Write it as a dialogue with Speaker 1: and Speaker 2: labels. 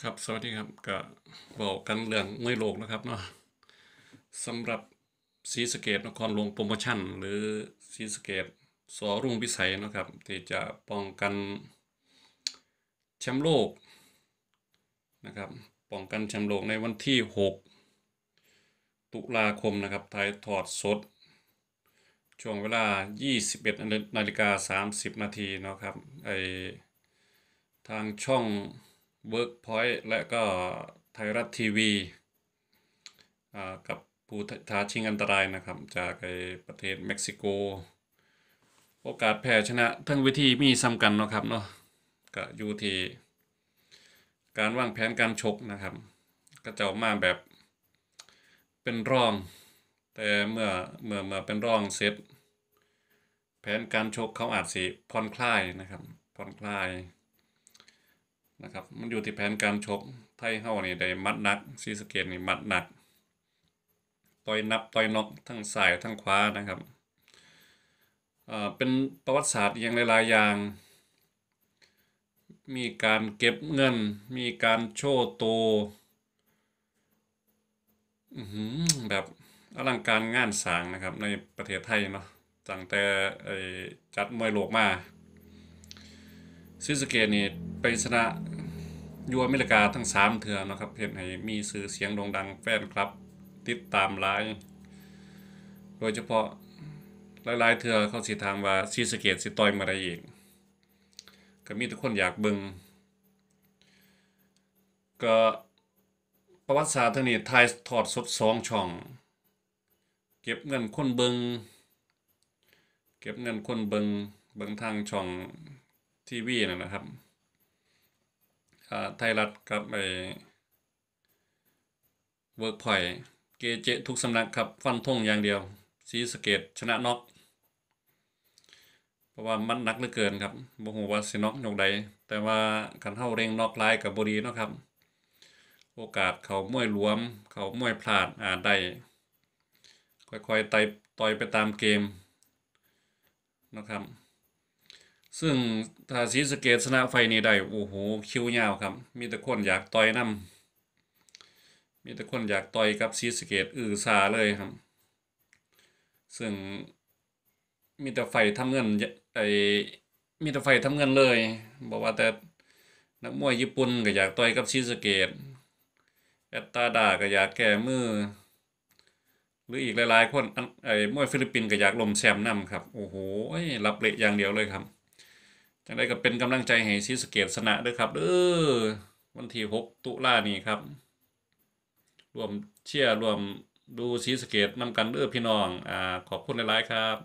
Speaker 1: ครับ สวัสดีครับ ก็บอกกันเรื่องมวยโลกนะครับเนาะสำหรับซีสเกตนครหลวงโปรโมชั่น หรือซีสเกตสอรุ่งพิสัยนะครับที่จะป้องกันแชมป์โลกนะครับป้องกันแชมป์โลกในวันที่ 6 ตุลาคมนะครับไทยถอดสด ช่วงเวลา 21นาฬิกา30 นาทีนะครับไอทางช่อง Workpoint และก็ไทยรัฐทีวีกับผู้ท้าชิงอันตรายนะครับ จากประเทศเม็กซิโก โอกาส แพ้ชนะทั้งวิธีมีซ้ำกันเนาะครับเนาะก็อยู่ที่การวางแผนการชกนะครับก็จะมาแบบเป็นรอง แต่เมื่อเมื่อเมื่อเป็นรองเซตแผนการชกเขาอาจสิผ่อนคลายนะครับผ่อนคลายนะครับ มันอยู่ที่แผนการชกไทยเฮานี่ได้มัดนักซีสเกตนี่มัดหนักต่อยนับต่อยนอกทั้งสายทั้งขวานะครับ เป็นประวัติศาสตร์อย่างหลายๆอย่าง มีการเก็บเงิน มีการโชว์โตแบบอลังการงานสางนะครับในประเทศไทยเนาะตั้งแต่จัดมวยโลกมาซิสเกตนี่ไปชนะยูอเมริกาทั้งสามเถื่อนะครับเห็นให้มีสื่อเสียงโด่งดังแฟนคลับ ติดตามหลายโดยเฉพาะ หลายๆเถื่อเขาสิถามว่าซีสเกตสิตอยมาได้อีก ก็มีทุกคนอยากเบิงก็ ประวัติศาสตร์ทางนี้ไทยถอดสดสองช่อง เก็บเงินคนเบิงเก็บเงินคนเบิงเบิงทางช่องทีวีนะครับไทยรัฐกับไอเวิร์กพอยเกเจทุกสำนักครับฟันทงอย่างเดียวซีสเกตชนะน็อกเพราะว่ามันนักเหลือเกินครับบ่กูว่าสิน็อกยกใดแต่ว่าขันเท่าเร่งน็อกลายกับบุรีนะครับ โอกาสเขามวยรวม เขามวยพลาดอาจได้ค่อยๆไต่ต่อยไปตามเกมนะครับซึ่งถ้าซีสเกตชนะไฟนี้ได้โอ้โหคิวยาวครับ มีแต่คนอยากต่อยนำ มีแต่คนอยากต่อยกับซีสเกตอือซาเลยครับ ซึ่งมีแต่ไฟทำเงินไอมีแต่ไฟทำเงินเลย บอกว่าแต่นักมวยญี่ปุ่นก็อยากต่อยกับซีสเกตแอตตาดาก็อยากแก้มือ หรืออีกหลายๆคนไอ้มวยฟิลิปปินส์ก็อยากลมแซมนำครับโอ้โหรับเละอย่างเดียวเลยครับจังได้ก็เป็นกำลังใจให้ซีสเกตชนะด้วยครับเออวันที่หกตุลานี่ครับ รวมเชียร์รวมดูซีสเกตนำกันเออพี่น้องอ่าขอบคุณหลายๆครับ